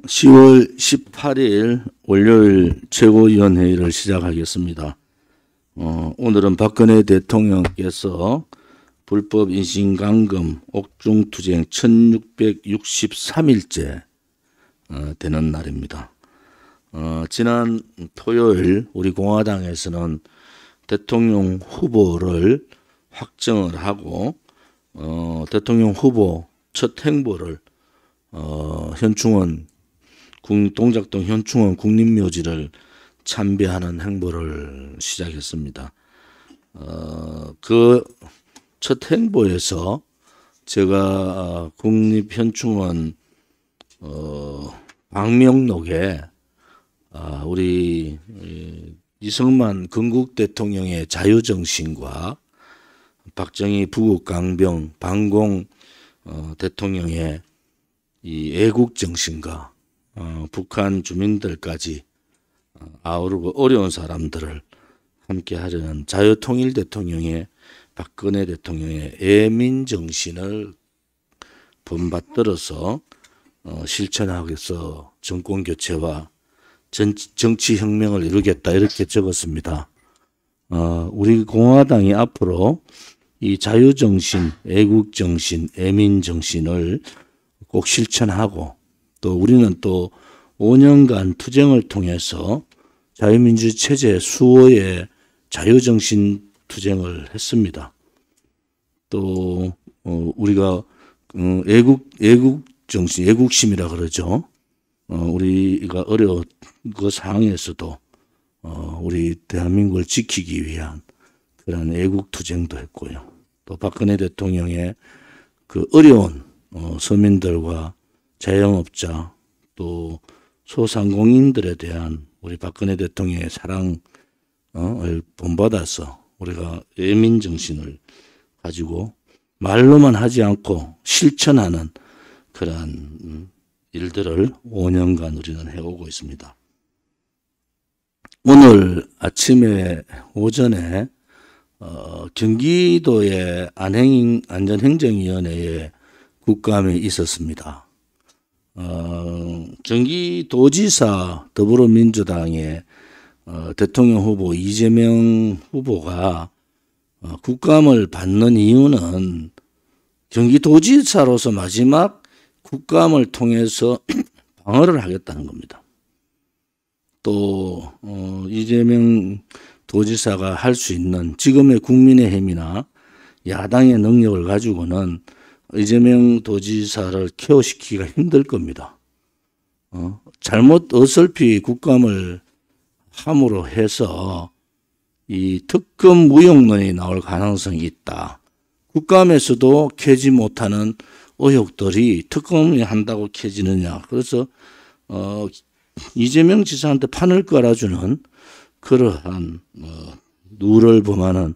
10월 18일 월요일 최고위원회의를 시작하겠습니다. 어, 오늘은 박근혜 대통령께서 불법 인신강금 옥중투쟁 1663일째 어, 되는 날입니다. 어, 지난 토요일 우리 공화당에서는 대통령 후보를 확정을 하고 어, 대통령 후보 첫 행보를 어, 현충원 동작동 현충원 국립묘지를 참배하는 행보를 시작했습니다. 어, 그 첫 행보에서 제가 어, 국립현충원 어, 방명록에 아, 우리 이승만 건국 대통령의 자유정신과 박정희 부국 강병 방공 어, 대통령의 이 애국정신과 어, 북한 주민들까지 어, 아우르고 어려운 사람들을 함께 하려는 자유통일 대통령의 박근혜 대통령의 애민 정신을 본받들어서 어, 실천하기 위해서 정권 교체와 정치 혁명을 이루겠다 이렇게 적었습니다. 어, 우리 공화당이 앞으로 이 자유 정신, 애국 정신, 애민 정신을 꼭 실천하고 또 우리는 또 5년간 투쟁을 통해서 자유민주 체제 수호의 자유정신 투쟁을 했습니다. 또 어, 우리가 어, 애국 애국 정신 애국심이라 그러죠. 어, 우리가 어려운 그 상황에서도 어, 우리 대한민국을 지키기 위한 그런 애국 투쟁도 했고요. 또 박근혜 대통령의 그 어려운 어, 서민들과 자영업자 또 소상공인들에 대한 우리 박근혜 대통령의 사랑을 어, 본받아서 우리가 예민 정신을 가지고 말로만 하지 않고 실천하는 그러한 음, 일들을 5년간 우리는 해오고 있습니다. 오늘 아침에 오전에 어, 경기도의 안행 안전행정위원회에 국감이 있었습니다. 어, 경기도지사 더불어민주당의 어, 대통령 후보 이재명 후보가 어, 국감을 받는 이유는 경기도지사로서 마지막 국감을 통해서 방어를 하겠다는 겁니다. 또 어, 이재명 도지사가 할 수 있는 지금의 국민의힘이나 야당의 능력을 가지고는 이재명 도지사를 케어시키기가 힘들 겁니다. 어? 잘못 어설피 국감을 함으로 해서 이 특검 무용론이 나올 가능성이 있다. 국감에서도 캐지 못하는 의혹들이 특검이 한다고 캐지느냐. 그래서 어, 이재명 지사한테 판을 깔아주는 그러한 어, 누를 범하는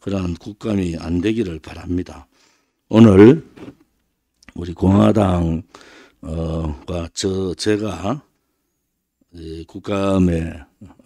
그러한 국감이 안 되기를 바랍니다. 오늘 우리 공화당과 저 제가 국감의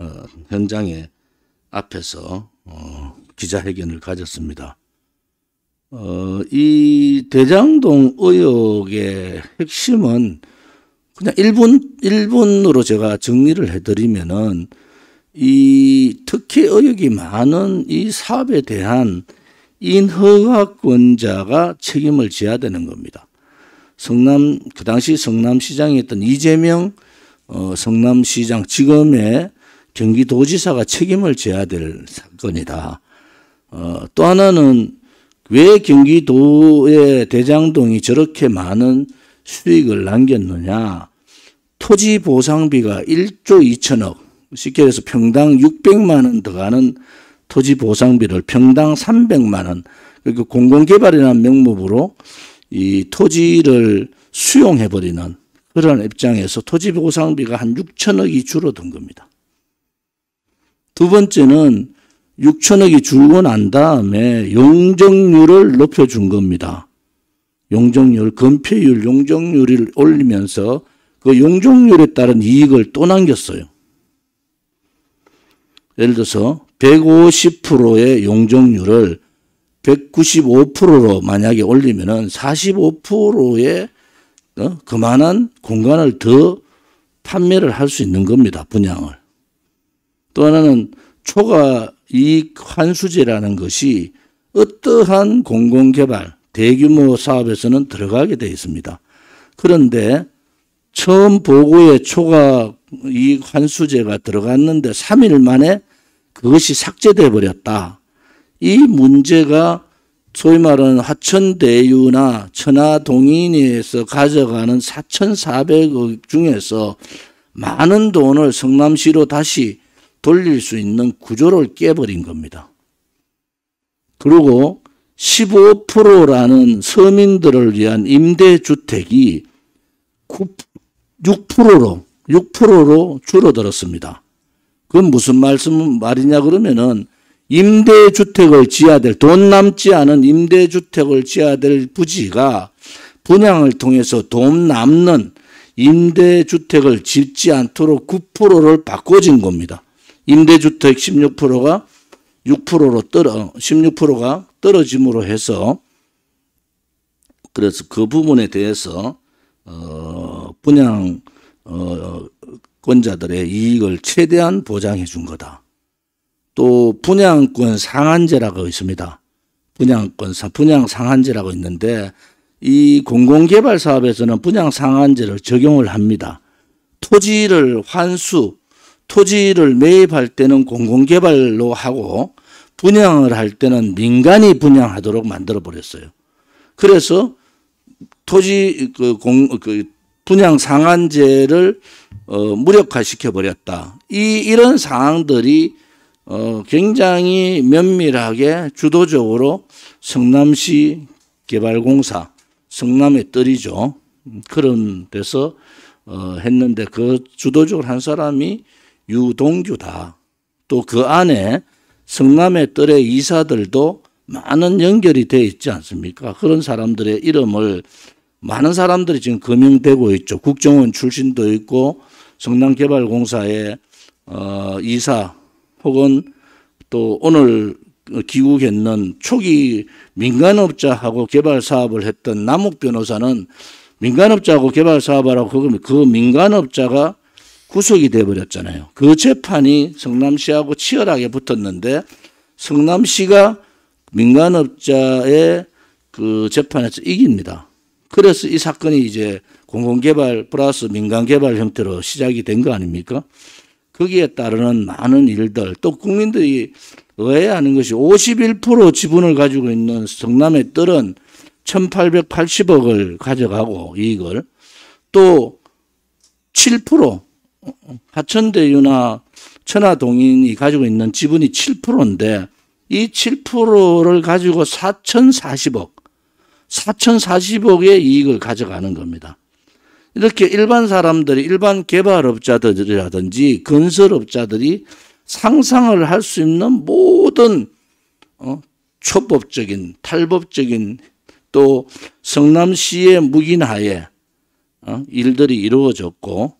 어, 현장에 앞에서 어, 기자회견을 가졌습니다. 어, 이 대장동 의혹의 핵심은 그냥 1분 1분으로 제가 정리를 해드리면은 이 특혜 의혹이 많은 이 사업에 대한 인허가권자가 책임을 져야 되는 겁니다. 성남 그 당시 성남시장이었던 이재명 어, 성남시장 지금의 경기도지사가 책임을 져야 될 사건이다. 어, 또 하나는 왜 경기도의 대장동이 저렇게 많은 수익을 남겼느냐? 토지 보상비가 1조 2천억, 쉽게 해서 평당 600만 원 들어가는 토지 보상비를 평당 300만 원, 그러니까 공공개발이라는 명목으로 이 토지를 수용해버리는 그런 입장에서 토지 보상비가 한 6천억이 줄어든 겁니다. 두 번째는 6천억이 줄고 난 다음에 용적률을 높여준 겁니다. 용적률, 건폐율, 용적률을 올리면서 그 용적률에 따른 이익을 또 남겼어요. 예를 들어서 150%의 용적률을 195%로 만약에 올리면은 45%의 어? 그만한 공간을 더 판매를 할 수 있는 겁니다. 분양을. 또 하나는 초과 이익 환수제라는 것이 어떠한 공공개발, 대규모 사업에서는 들어가게 되어 있습니다. 그런데 처음 보고에 초과 이익 환수제가 들어갔는데 3일 만에 그것이 삭제되어 버렸다. 이 문제가 소위 말하는 화천대유나 천하동인에서 가져가는 4,400억 중에서 많은 돈을 성남시로 다시 돌릴 수 있는 구조를 깨버린 겁니다. 그리고 15%라는 서민들을 위한 임대주택이 6%로, 6%로 줄어들었습니다. 그건 무슨 말씀 말이냐 그러면은 임대주택을 지어야 될 돈 남지 않은 임대주택을 지어야 될 부지가 분양을 통해서 돈 남는 임대주택을 짓지 않도록 9%를 바꿔진 겁니다. 임대주택 16%가 6%로 떨어 16%가 떨어짐으로 해서 그래서 그 부분에 대해서 어 분양 어 권자들의 이익을 최대한 보장해 준 거다. 또 분양권 상한제라고 있습니다. 분양권 분양 상한제라고 있는데 이 공공개발 사업에서는 분양 상한제를 적용을 합니다. 토지를 환수, 토지를 매입할 때는 공공개발로 하고 분양을 할 때는 민간이 분양하도록 만들어 버렸어요. 그래서 토지 그공그 분양 상한제를 어, 무력화시켜 버렸다. 이 이런 상황들이 어, 굉장히 면밀하게 주도적으로 성남시 개발공사 성남의 뜰이죠. 그런 데서 어, 했는데 그 주도적으로 한 사람이 유동규다. 또 그 안에 성남의 뜰의 이사들도 많은 연결이 돼 있지 않습니까? 그런 사람들의 이름을 많은 사람들이 지금 금융되고 있죠. 국정원 출신도 있고 성남개발공사의 어, 이사 혹은 또 오늘 귀국했는 초기 민간업자하고 개발 사업을 했던 남욱 변호사는 민간업자하고 개발 사업하라고 그러면 그 민간업자가 구속이 돼버렸잖아요. 그 재판이 성남시하고 치열하게 붙었는데 성남시가 민간업자의 그 재판에서 이깁니다. 그래서 이 사건이 이제 공공개발 플러스 민간개발 형태로 시작이 된 거 아닙니까? 거기에 따르는 많은 일들 또 국민들이 의아해하는 것이 51% 지분을 가지고 있는 성남의 뜰은 1880억을 가져가고 이익을 또7% 하천대유나 천하동인이 가지고 있는 지분이 7%인데 이 7%를 가지고 4,040억 4,040억의 이익을 가져가는 겁니다. 이렇게 일반 사람들이 일반 개발업자들이라든지 건설업자들이 상상을 할 수 있는 모든 어, 초법적인 탈법적인 또 성남시의 묵인하에 어, 일들이 이루어졌고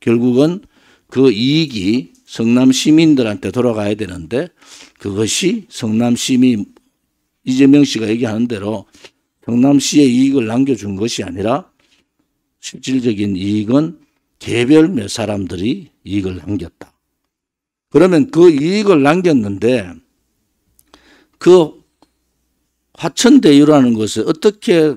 결국은 그 이익이 성남 시민들한테 돌아가야 되는데 그것이 성남 시민 이재명 씨가 얘기하는 대로 경남시에 이익을 남겨준 것이 아니라 실질적인 이익은 개별 몇 사람들이 이익을 남겼다. 그러면 그 이익을 남겼는데 그 화천대유라는 것을 어떻게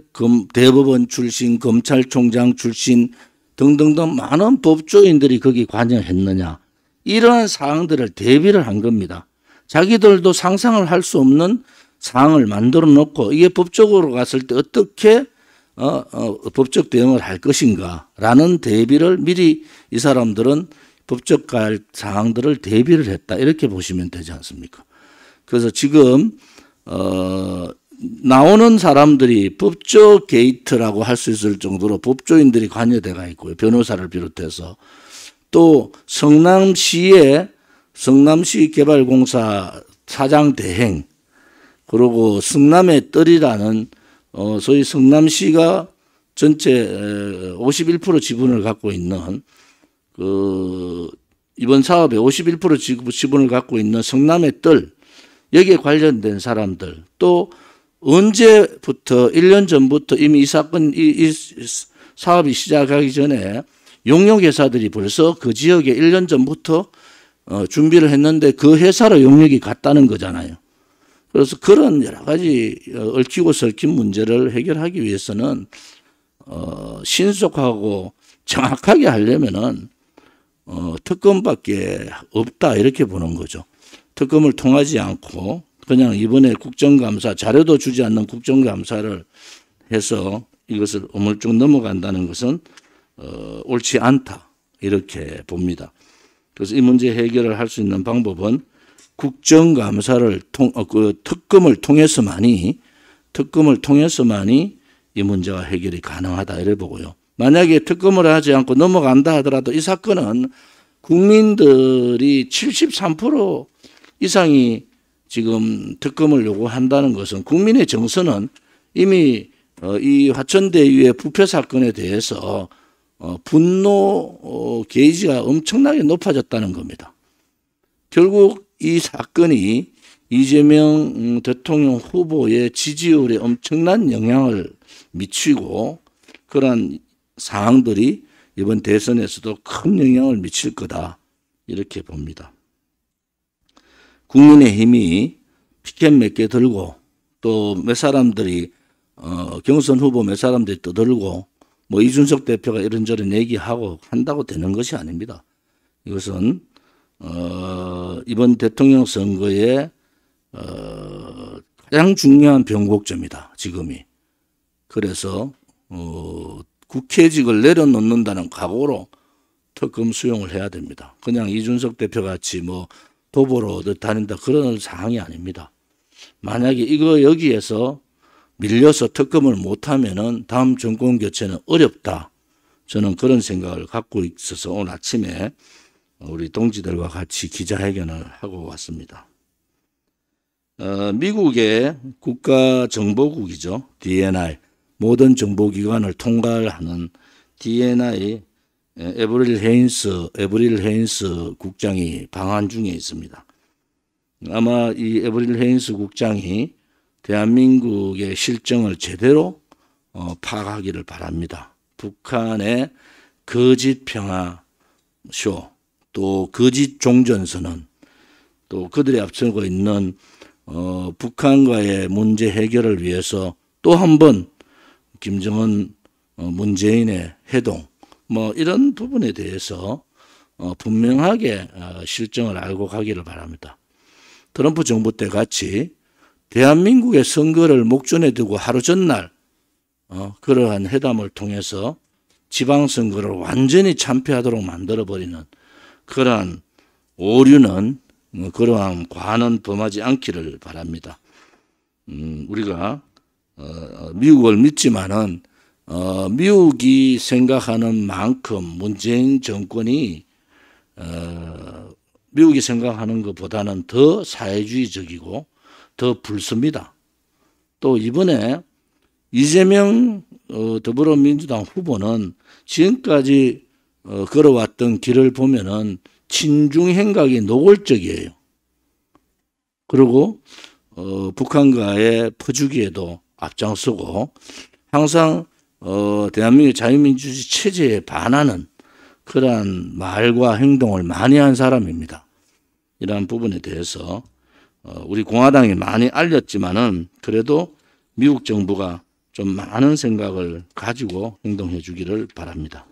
대법원 출신, 검찰총장 출신 등등등 많은 법조인들이 거기 관여했느냐. 이러한 사항들을 대비를 한 겁니다. 자기들도 상상을 할 수 없는 상황을 만들어 놓고 이게 법적으로 갔을 때 어떻게 어, 어, 법적 대응을 할 것인가라는 대비를 미리 이 사람들은 법적 갈 상황들을 대비를 했다 이렇게 보시면 되지 않습니까? 그래서 지금 어, 나오는 사람들이 법적 게이트라고 할 수 있을 정도로 법조인들이 관여돼가 있고요. 변호사를 비롯해서 또 성남시의 성남시 개발공사 사장 대행 그리고 성남의 뜰이라는 어, 소위 성남시가 전체 51% 지분을 갖고 있는 그 이번 사업에 51% 지분을 갖고 있는 성남의 뜰 여기에 관련된 사람들 또 언제부터 1년 전부터 이미 이 사건 이, 이 사업이 시작하기 전에 용역 회사들이 벌써 그 지역에 1년 전부터 어, 준비를 했는데 그 회사로 용역이 갔다는 거잖아요. 그래서 그런 여러 가지 얽히고 설킨 문제를 해결하기 위해서는 어, 신속하고 정확하게 하려면은 어, 특검밖에 없다 이렇게 보는 거죠. 특검을 통하지 않고 그냥 이번에 국정감사 자료도 주지 않는 국정감사를 해서 이것을 오물쭉 넘어간다는 것은 어, 옳지 않다 이렇게 봅니다. 그래서 이 문제 해결을 할 수 있는 방법은 국정감사를 통, 어, 그 특검을 통해서만이 특검을 통해서만이 이 문제가 해결이 가능하다 이래 보고요. 만약에 특검을 하지 않고 넘어간다 하더라도 이 사건은 국민들이 73% 이상이 지금 특검을 요구한다는 것은 국민의 정서는 이미 어, 이 화천대유의 부패 사건에 대해서 어, 분노 어, 게이지가 엄청나게 높아졌다는 겁니다. 결국 이 사건이 이재명 음, 대통령 후보의 지지율에 엄청난 영향을 미치고 그러한 상황들이 이번 대선에서도 큰 영향을 미칠 거다 이렇게 봅니다. 국민의힘이 피켓 몇 개 들고 또 몇 사람들이 어, 경선 후보 몇 사람들이 떠들고 뭐 이준석 대표가 이런저런 얘기하고 한다고 되는 것이 아닙니다. 이것은 어, 이번 대통령 선거에 어, 가장 중요한 변곡점이다 지금이. 그래서 어, 국회직을 내려놓는다는 각오로 특검 수용을 해야 됩니다. 그냥 이준석 대표 같이 뭐 도보로 다닌다 그런 사항이 아닙니다. 만약에 이거 여기에서 밀려서 특검을 못하면은 다음 정권 교체는 어렵다. 저는 그런 생각을 갖고 있어서 오늘 아침에 우리 동지들과 같이 기자회견을 하고 왔습니다. 어, 미국의 국가정보국이죠. DNI. 모든 정보기관을 통과하는 DNI 에브릴 헤인스, 에브릴 헤인스 국장이 방한 중에 있습니다. 아마 이 에브릴 헤인스 국장이 대한민국의 실정을 제대로 어, 파악하기를 바랍니다. 북한의 거짓 평화 쇼, 또 거짓 종전선언 또 그들이 앞서고 있는 어, 북한과의 문제 해결을 위해서 또 한 번 김정은 어, 문재인의 해동 뭐 이런 부분에 대해서 어, 분명하게 어, 실정을 알고 가기를 바랍니다. 트럼프 정부 때 같이 대한민국의 선거를 목전에 두고 하루 전날 어, 그러한 회담을 통해서 지방선거를 완전히 참패하도록 만들어버리는 그러한 오류는 뭐 그러한 과는 범하지 않기를 바랍니다. 음, 우리가 어, 어, 미국을 믿지만은 어, 미국이 생각하는 만큼 문재인 정권이 어, 미국이 생각하는 것보다는 더 사회주의적이고 더 불섭니다. 또 이번에 이재명 어, 더불어민주당 후보는 지금까지 어, 걸어왔던 길을 보면은 친중 행각이 노골적이에요. 그리고 어, 북한과의 퍼주기에도 앞장서고 항상 어, 대한민국 자유민주주의 체제에 반하는 그러한 말과 행동을 많이 한 사람입니다. 이러한 부분에 대해서 어, 우리 공화당이 많이 알렸지만은 그래도 미국 정부가 좀 많은 생각을 가지고 행동해 주기를 바랍니다.